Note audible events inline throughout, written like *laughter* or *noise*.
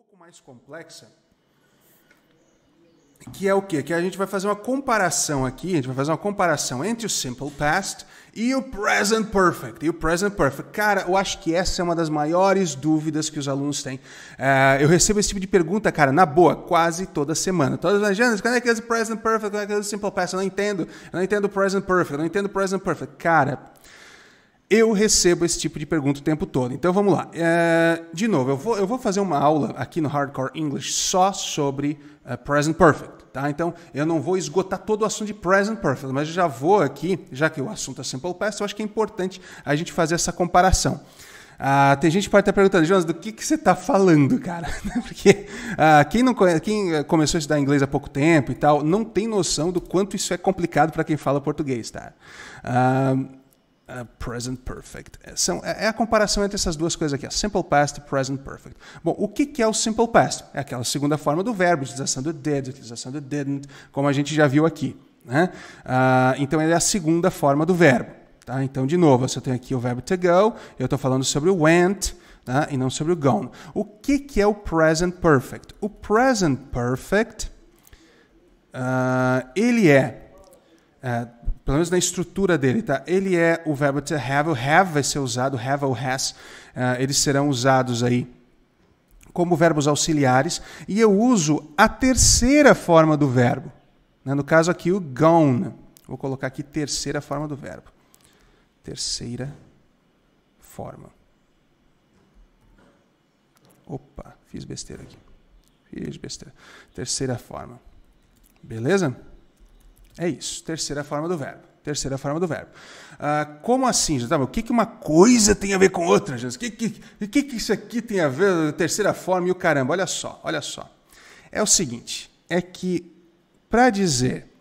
pouco mais complexa, que é o quê? Que a gente vai fazer uma comparação aqui, a gente vai fazer uma comparação entre o simple past e o present perfect. E o present perfect. Cara, eu acho que essa é uma das maiores dúvidas que os alunos têm. Uh, eu recebo esse tipo de pergunta, cara, na boa, quase toda semana. Todas as Jonas, quando é que é o present perfect? Quando é que é o simple past? Eu não entendo. Eu não entendo o present perfect. Eu não entendo o present perfect. Cara, eu recebo esse tipo de pergunta o tempo todo. Então vamos lá. É, de novo, eu vou, eu vou, fazer uma aula aqui no Hardcore English só sobre uh, Present Perfect. Tá? Então eu não vou esgotar todo o assunto de Present Perfect, mas eu já vou aqui, já que o assunto é Simple Past, eu acho que é importante a gente fazer essa comparação. Uh, tem gente que pode estar perguntando, Jonas, do que, que você está falando, cara? *laughs* Porque uh, quem, não conhece, quem eh, começou a estudar inglês há pouco tempo e tal, não tem noção do quanto isso é complicado para quem fala português, tá? Uh, Uh, present Perfect. É, são, é, é a comparação entre essas duas coisas aqui, Simple Past e Present Perfect. Bom, o que, que é o Simple Past? É aquela segunda forma do verbo, utilização do did, utilização do didn't, como a gente já viu aqui. Né? Uh, então, ele é a segunda forma do verbo. Tá? Então, de novo, eu tenho aqui o verbo to go, eu estou falando sobre o went tá? e não sobre o gone. O que, que é o Present Perfect? O Present Perfect, uh, ele é... é pelo menos na estrutura dele, tá? Ele é o verbo to have, o have vai ser usado, have ou has, uh, eles serão usados aí como verbos auxiliares, e eu uso a terceira forma do verbo. Né? No caso aqui, o gone. Vou colocar aqui terceira forma do verbo. Terceira forma. Opa, fiz besteira aqui. Fiz besteira. Terceira forma. Beleza? É isso, terceira forma do verbo. Terceira forma do verbo. Uh, como assim, Jesus? Tá o que, que uma coisa tem a ver com outra, Jesus? O que, que, que, que isso aqui tem a ver, terceira forma e o caramba? Olha só, olha só. É o seguinte, é que para dizer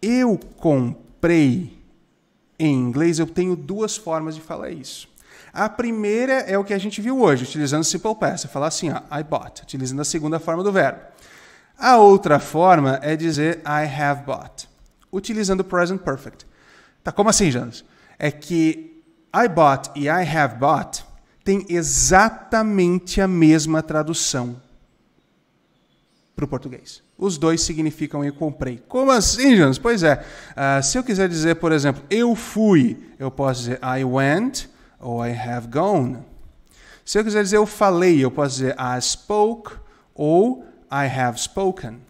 eu comprei em inglês, eu tenho duas formas de falar isso. A primeira é o que a gente viu hoje, utilizando o simple past, é falar assim, ó, I bought, utilizando a segunda forma do verbo. A outra forma é dizer I have bought utilizando o present perfect. Tá, como assim, Janos? É que I bought e I have bought têm exatamente a mesma tradução para o português. Os dois significam eu comprei. Como assim, Janos? Pois é. Uh, se eu quiser dizer, por exemplo, eu fui, eu posso dizer I went ou I have gone. Se eu quiser dizer eu falei, eu posso dizer I spoke ou I have spoken.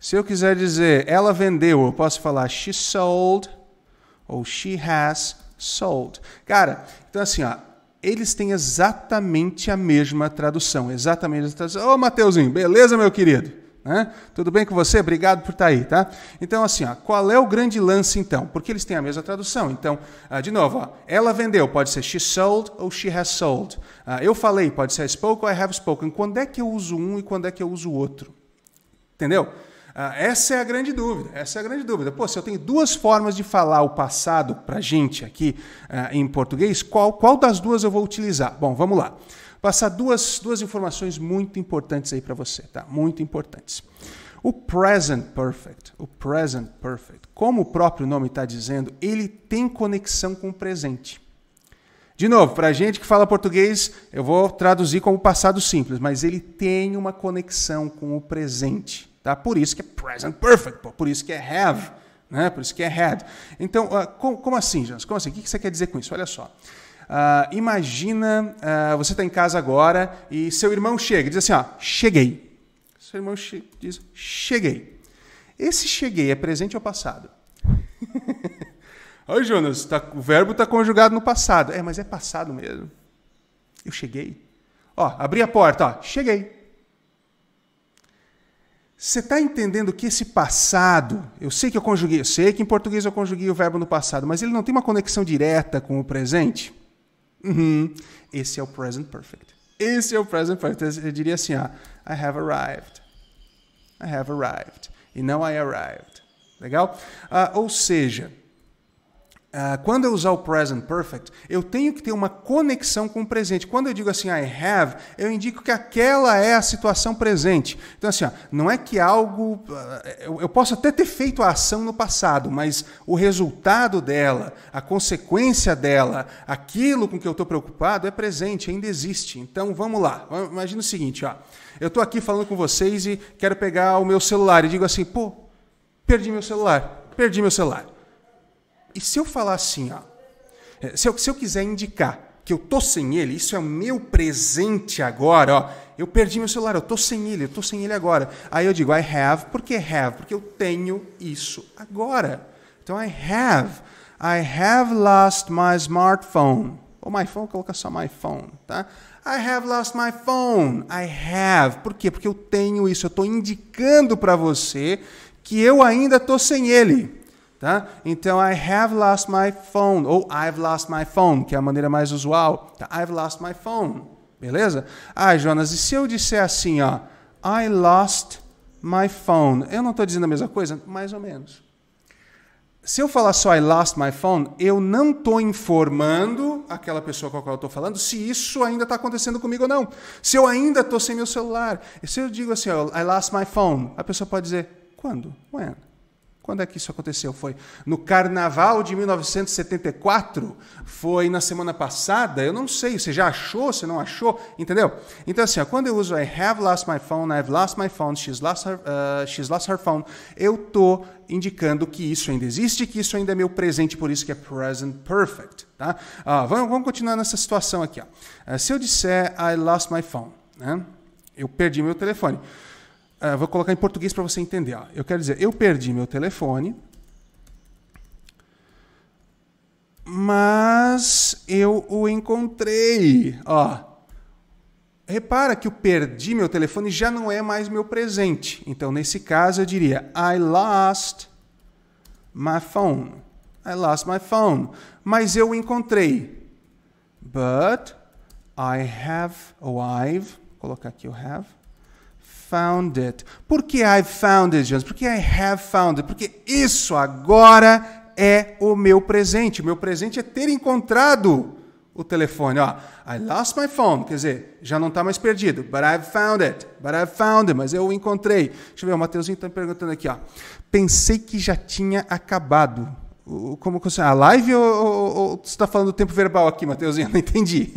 Se eu quiser dizer ela vendeu, eu posso falar she sold ou she has sold. Cara, então assim, ó, eles têm exatamente a mesma tradução, exatamente a tradução. Ô, oh, Mateuzinho, beleza, meu querido? Né? Tudo bem com você? Obrigado por estar tá aí, tá? Então, assim, ó, qual é o grande lance, então? Porque eles têm a mesma tradução. Então, ah, de novo, ó, ela vendeu, pode ser she sold ou she has sold. Ah, eu falei, pode ser I spoke ou I have spoken. Quando é que eu uso um e quando é que eu uso o outro? Entendeu? Ah, essa é a grande dúvida. Essa é a grande dúvida. Pô, se eu tenho duas formas de falar o passado para gente aqui ah, em português, qual, qual das duas eu vou utilizar? Bom, vamos lá. Passar duas, duas informações muito importantes aí para você, tá? Muito importantes. O present perfect, o present perfect, como o próprio nome está dizendo, ele tem conexão com o presente. De novo, para a gente que fala português, eu vou traduzir como passado simples, mas ele tem uma conexão com o presente. Tá? Por isso que é present perfect, por isso que é have, né? por isso que é had. Então, uh, ah, como, como, assim, Jans? Como assim? O que você quer dizer com isso? Olha só. Uh, imagina, uh, você está em casa agora e seu irmão chega, diz assim, ó, cheguei. Seu irmão che diz, cheguei. Esse cheguei é presente ou passado? *laughs* Oi, Jonas, tá, o verbo está conjugado no passado. É, mas é passado mesmo. Eu cheguei. Ó, abri a porta, ó, cheguei. Você está entendendo que esse passado, eu sei que eu conjuguei, eu sei que em português eu conjuguei o verbo no passado, mas ele não tem uma conexão direta com o presente? Uhum. Esse é o present perfect. Esse é o present perfect. Eu diria assim, ó, I have arrived. I have arrived. E não I arrived. Legal? Ah, ou seja, ah, quando eu usar o present perfect, eu tenho que ter uma conexão com o presente. Quando eu digo assim, I have, eu indico que aquela é a situação presente. Então, assim, ó, não é que algo. Ah, eu, eu, posso até ter feito a ação no passado, mas o resultado dela, a consequência dela, aquilo com que eu estou preocupado é presente, ainda existe. Então, vamos lá. Imagina o seguinte: ó, eu estou aqui falando com vocês e quero pegar o meu celular e digo assim, pô, perdi meu celular, perdi meu celular. E se eu falar assim, ó, é, se, eu, se eu quiser indicar que eu tô sem ele, isso é o meu presente agora, ó, eu perdi meu celular, eu tô sem ele, eu tô sem ele agora. Aí eu digo I have, porque have? Porque eu tenho isso agora. Então I have, I have lost my smartphone. Ou my phone, coloca só my phone, tá? I have lost my phone. I have. Por quê? Porque eu tenho isso. Eu estou indicando para você que eu ainda estou sem ele. Tá? Então, I have lost my phone, ou I've lost my phone, que é a maneira mais usual. Tá? I've lost my phone, beleza? Ah, Jonas, e se eu disser assim, ó, I lost my phone? Eu não estou dizendo a mesma coisa? Mais ou menos. Se eu falar só I lost my phone, eu não estou informando aquela pessoa com a qual eu estou falando se isso ainda está acontecendo comigo ou não. Se eu ainda estou sem meu celular. E se eu digo assim, ó, I lost my phone, a pessoa pode dizer, quando? When? Quando é que isso aconteceu? Foi no carnaval de 1974? Foi na semana passada? Eu não sei. Você já achou? Você não achou? Entendeu? Então, assim, ó, quando eu uso I have lost my phone, I've lost my phone, she's lost her, uh, she's lost her phone, eu tô indicando que isso ainda existe, que isso ainda é meu presente, por isso que é present perfect. Tá? vamos, vamos, continuar nessa situação aqui. Ó. Uh, se eu disser I lost my phone, né? eu perdi meu telefone. Ah, vou colocar em português para você entender. eu quero dizer, eu perdi meu telefone, mas eu o encontrei. Ó, repara que o perdi meu telefone já não é mais meu presente. Então, nesse caso, eu diria I lost my phone. I lost my phone. Mas eu o encontrei. But I have, ou I've, vou colocar aqui o have found it. Por que I've found it, Jesus? Porque I have found it. Porque isso agora é o meu presente. O meu presente é ter encontrado o telefone. Ó, I lost my phone, quer dizer, já não está mais perdido. But I've found it. But I found it. Mas eu o encontrei. Deixa eu ver, o Mateuzinho então está perguntando aqui. Ó. Pensei que já tinha acabado como que você. A live ou, ou, ou você está falando do tempo verbal aqui, Mateuzinho? Não entendi.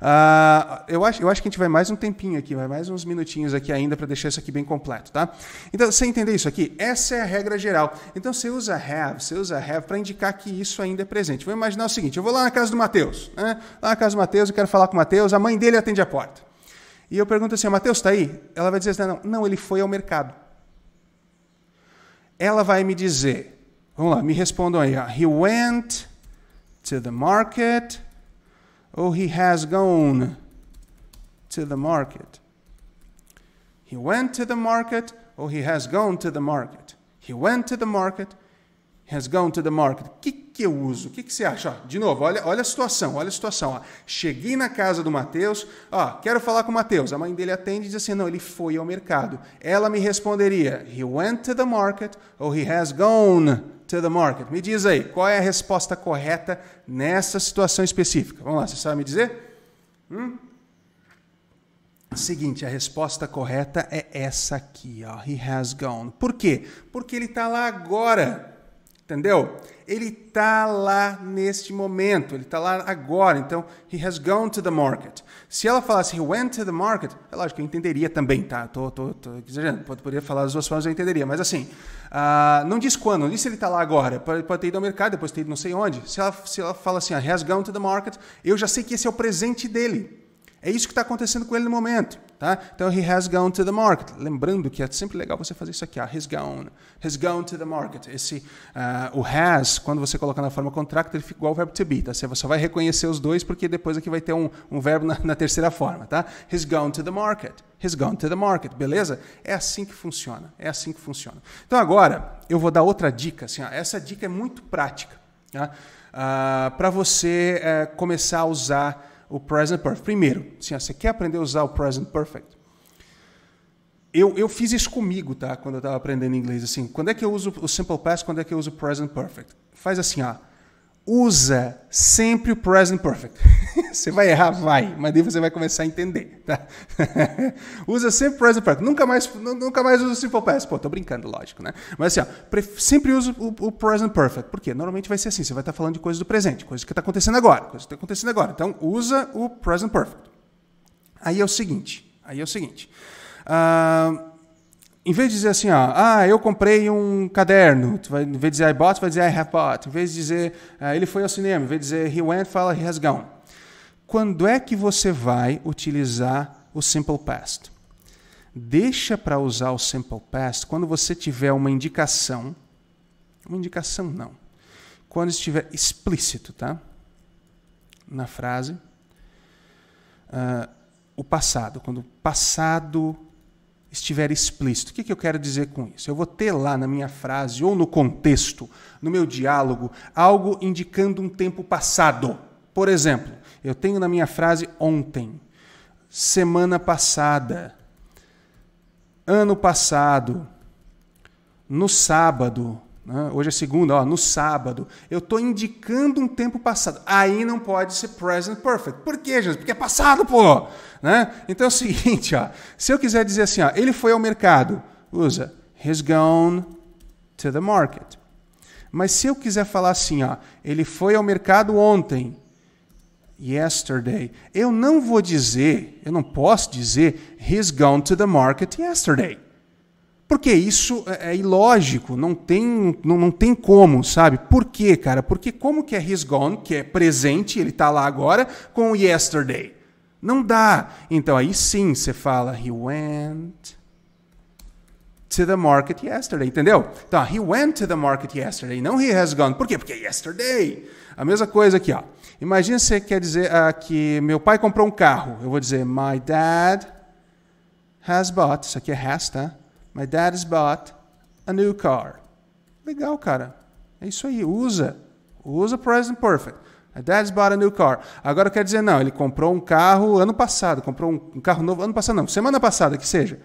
uh, *laughs* eu, acho, eu acho que a gente vai mais um tempinho aqui, vai mais uns minutinhos aqui ainda para deixar isso aqui bem completo, tá? Então, você entender isso aqui? Essa é a regra geral. Então, você usa have, você usa have para indicar que isso ainda é presente. Vou imaginar o seguinte: eu vou lá na casa do Mateus, né? lá na casa do Mateus, eu quero falar com o Mateus, a mãe dele atende a porta. E eu pergunto assim: Mateus, está aí? Ela vai dizer assim: não, não, ele foi ao mercado. Ela vai me dizer Vamos lá, me respondam aí. He went to the market ou oh, he has gone to the market. He went to the market ou oh, he has gone to the market. He went to the market, has gone to the market. O que, que eu uso? O que, que você acha? Ó, de novo, olha, olha a situação, olha a situação. Ó. Cheguei na casa do Mateus, ó, quero falar com o Mateus. A mãe dele atende e diz assim, não, ele foi ao mercado. Ela me responderia, he went to the market or oh, he has gone to the market. Me diz aí, qual é a resposta correta nessa situação específica? Vamos lá, você sabe me dizer? Hum? Seguinte, a resposta correta é essa aqui, ó. He has gone. Por quê? Porque ele está lá agora. Entendeu? Ele está lá neste momento, ele está lá agora. Então, he has gone to the market. Se ela falasse he went to the market, é lógico, eu entenderia também, tá? Tô, tô, tô exagerando. Poderia falar as duas formas, eu entenderia. Mas assim, uh, não diz quando, não diz se ele está lá agora. Pode, pode ter ido ao mercado, depois ter ido não sei onde. Se ela, se ela fala assim, he has gone to the market, eu já sei que esse é o presente dele. É isso que está acontecendo com ele no momento. Tá? Então, he has gone to the market. Lembrando que é sempre legal você fazer isso aqui. Ó. He's gone. He's gone to the market. Esse, uh, o has, quando você coloca na forma contract, ele fica igual ao verbo to be. Tá? Você só vai reconhecer os dois, porque depois aqui vai ter um, um verbo na, na, terceira forma. Tá? He's gone to the market. He's gone to the market. Beleza? É assim que funciona. É assim que funciona. Então, agora, eu vou dar outra dica. Assim, ó. Essa dica é muito prática. Tá? Uh, ah, Para você uh, começar a usar o present perfect. Primeiro, assim, você quer aprender a usar o present perfect? Eu, eu fiz isso comigo, tá? Quando eu estava aprendendo inglês, assim, quando é que eu uso o simple past, quando é que eu uso o present perfect? Faz assim, ah, usa sempre o present perfect. *laughs* você vai errar, vai, mas daí você vai começar a entender, tá? *laughs* usa sempre o present perfect. Nunca mais, nunca mais usa o simple past. Pô, tô brincando, lógico, né? Mas assim, ó, sempre usa o, o, present perfect. Por quê? Normalmente vai ser assim, você vai estar tá falando de coisas do presente, coisas que tá acontecendo agora, coisas que tá acontecendo agora. Então, usa o present perfect. Aí é o seguinte, aí é o seguinte. Uh, em vez de dizer assim, ó, ah, ah, eu comprei um caderno, tu vai, em vez de dizer I bought, tu vai dizer I have bought. Em vez de dizer ah, ele foi ao cinema, em vez de dizer he went, fala he has gone. Quando é que você vai utilizar o simple past? Deixa para usar o simple past quando você tiver uma indicação. Uma indicação não. Quando estiver explícito, tá? Na frase. Uh, o passado. Quando o passado estiver explícito. O que, que eu quero dizer com isso? Eu vou ter lá na minha frase ou no contexto, no meu diálogo, algo indicando um tempo passado. Por exemplo, eu tenho na minha frase ontem, semana passada, ano passado, no sábado, né? Hoje é segunda, ó, no sábado. Eu estou indicando um tempo passado. Aí não pode ser present perfect. Por quê, gente? Porque é passado, pô! Né? Então é o *laughs* seguinte, ó, se eu quiser dizer assim, ó, ele foi ao mercado, usa he's gone to the market. Mas se eu quiser falar assim, ó, ele foi ao mercado ontem, yesterday, eu não vou dizer, eu não posso dizer he's gone to the market yesterday. Porque isso é, é ilógico, não tem, não, não tem como, sabe? Por quê, cara? Porque como que é he's gone, que é presente, ele está lá agora, com yesterday? Não dá. Então aí sim você fala he went to the market yesterday, entendeu? Então, he went to the market yesterday, não he has gone. Por quê? Porque é yesterday. A mesma coisa aqui, ó. Imagina você quer dizer uh, que meu pai comprou um carro. Eu vou dizer my dad has bought. Isso aqui é has, tá? My dad has bought a new car. Legal, cara. É isso aí. Usa. Usa present perfect. My dad has bought a new car. Agora quer dizer, não, ele comprou um carro ano passado, comprou um carro novo ano passado, não, semana passada que seja.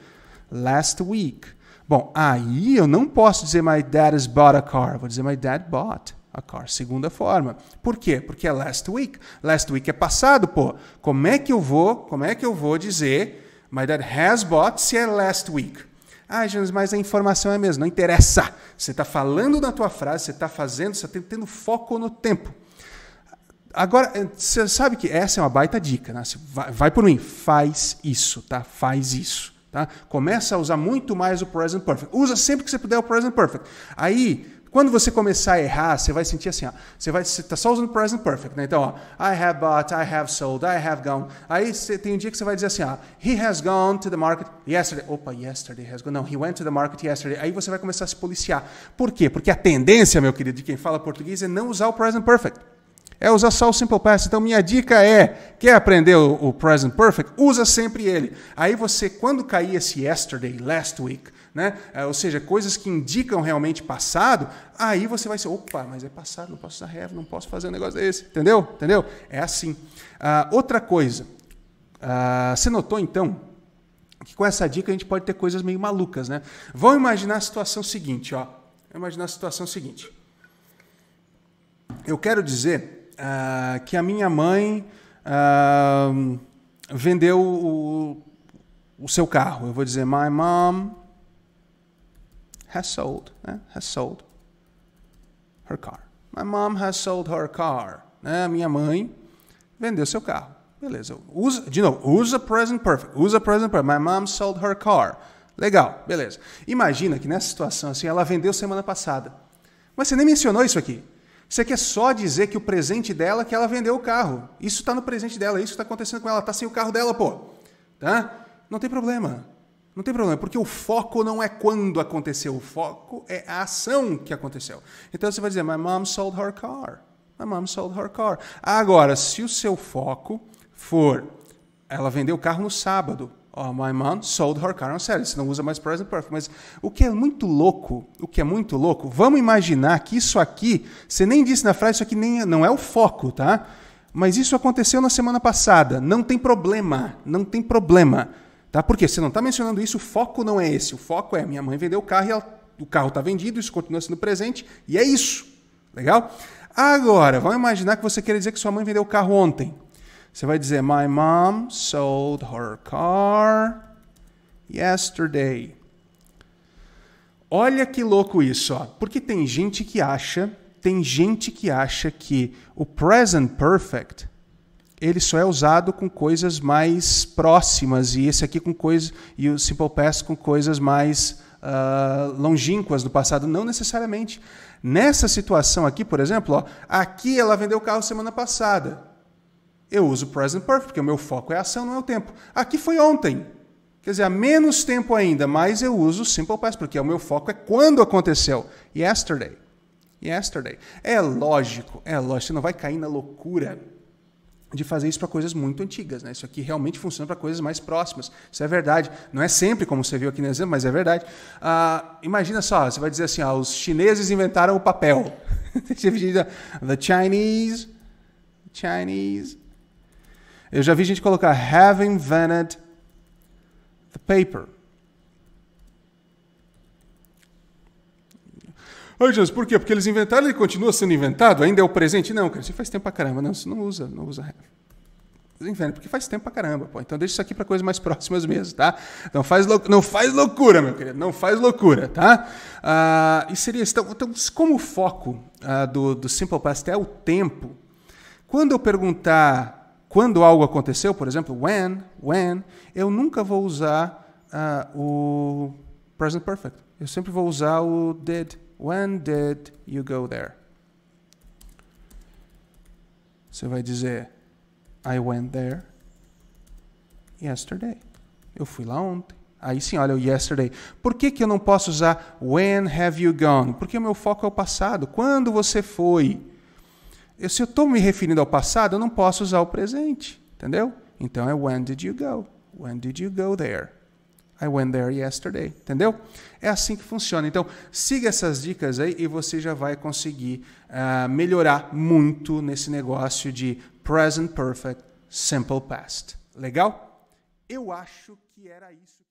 Last week. Bom, aí eu não posso dizer my dad has bought a car. Vou dizer my dad bought a car. Segunda forma. Por quê? Porque é last week. Last week é passado, pô. Como é que eu vou? Como é que eu vou dizer my dad has bought se é last week? Ah, Jones, mas a informação é a mesma. Não interessa. Você está falando na tua frase, você está fazendo, você está tendo foco no tempo. Agora, eh, você sabe que essa é uma baita dica, né? Vai, vai, por mim, faz isso, tá? Faz isso, tá? Começa a usar muito mais o present perfect. Usa sempre que você puder o present perfect. Aí, quando você começar a errar, você vai sentir assim, ó, você vai estar tá só usando present perfect, né? Então, ó, I have bought, I have sold, I have gone. Aí você, tem um dia que você vai dizer assim, ó, he has gone to the market yesterday. Opa, yesterday has gone. Não, he went to the market yesterday. Aí você vai começar a se policiar. Por quê? Porque a tendência, meu querido, de quem fala português é não usar o present perfect. É usar só o simple past. Então, minha dica é: quer aprender o, o present perfect? Usa sempre ele. Aí você, quando cair esse yesterday, last week, né? É, ou seja, coisas que indicam realmente passado, aí você vai ser, opa, mas é passado, não posso usar have, não posso fazer um negócio desse, entendeu? Entendeu? É assim. Ah, outra coisa, ah, você notou então que com essa dica a gente pode ter coisas meio malucas, né? Vão imaginar a situação seguinte, ó. Vamos imaginar a situação seguinte. Eu quero dizer ah, que a minha mãe vendeu o, o seu carro. Eu vou dizer, my mom has sold, né? has sold her car. My mom has sold her car. Né? Minha mãe vendeu seu carro. Beleza. Usa, de novo, usa present perfect. Usa present perfect. My mom sold her car. Legal, beleza. Imagina que nessa situação assim, ela vendeu semana passada. Mas você nem mencionou isso aqui. Você quer só dizer que o presente dela é que ela vendeu o carro. Isso está no presente dela, é isso está acontecendo com ela. Está sem o carro dela, pô. Tá? Não tem problema. Não tem problema, porque o foco não é quando aconteceu, o foco é a ação que aconteceu. Então você vai dizer, my mom sold her car. My mom sold her car. Agora, se o seu foco for, ela vendeu o carro no sábado. Oh, my mom sold her car não sério Você não usa mais present perfect. Mas o que é muito louco, o que é muito louco, vamos imaginar que isso aqui, você nem disse na frase, isso aqui nem, é, não é o foco, tá? Mas isso aconteceu na semana passada. Não tem problema, não tem problema. Tá? Porque você não está mencionando isso, o foco não é esse. O foco é minha mãe vendeu o carro e ela, o carro está vendido, isso continua sendo presente, e é isso. Legal? Agora, vamos imaginar que você quer dizer que sua mãe vendeu o carro ontem. Você vai dizer, My mom sold her car yesterday. Olha que louco isso, ó. Porque tem gente que acha, tem gente que acha que o present perfect ele só é usado com coisas mais próximas e esse aqui com coisas e o Simple Past com coisas mais uh, longínquas do passado, não necessariamente. Nessa situação aqui, por exemplo, ó, aqui ela vendeu o carro semana passada. Eu uso present perfect, porque o meu foco é a ação, não é o tempo. Aqui foi ontem. Quer dizer, há menos tempo ainda, mas eu uso simple past, porque o meu foco é quando aconteceu. Yesterday. Yesterday. É lógico, é lógico, você não vai cair na loucura de fazer isso para coisas muito antigas, né? Isso aqui realmente funciona para coisas mais próximas. Isso é verdade. Não é sempre como você viu aqui no exemplo, mas é verdade. Ah, imagina só, você vai dizer assim, ah, os chineses inventaram o papel. *laughs* The Chinese, Chinese. Eu já vi gente colocar have invented the paper. Oi, Jesus, por quê? Porque eles inventaram, e continua sendo inventado, ainda é o presente? Não, cara, isso faz tempo pra caramba. Não, você não usa, não usa inverno, porque faz tempo pra caramba, pô. Então deixa isso aqui para coisas mais próximas mesmo, tá? Não faz, não faz loucura, meu querido, não faz loucura, tá? Ah, e seria então, então como o foco ah, do, do Simple Past é o tempo. Quando eu perguntar quando algo aconteceu, por exemplo, when, when, eu nunca vou usar ah, o present perfect. Eu sempre vou usar o did. When did you go there? Você vai dizer I went there yesterday. Eu fui lá ontem. Aí sim, olha o yesterday. Por que, que eu não posso usar when have you gone? Porque o meu foco é o passado. Quando você foi? Eu, se eu estou me referindo ao passado, eu não posso usar o presente. Entendeu? Então é when did you go? When did you go there? I went there yesterday. Entendeu? É assim que funciona. Então, siga essas dicas aí e você já vai conseguir uh, melhorar muito nesse negócio de present perfect, simple past. Legal? Eu acho que era isso.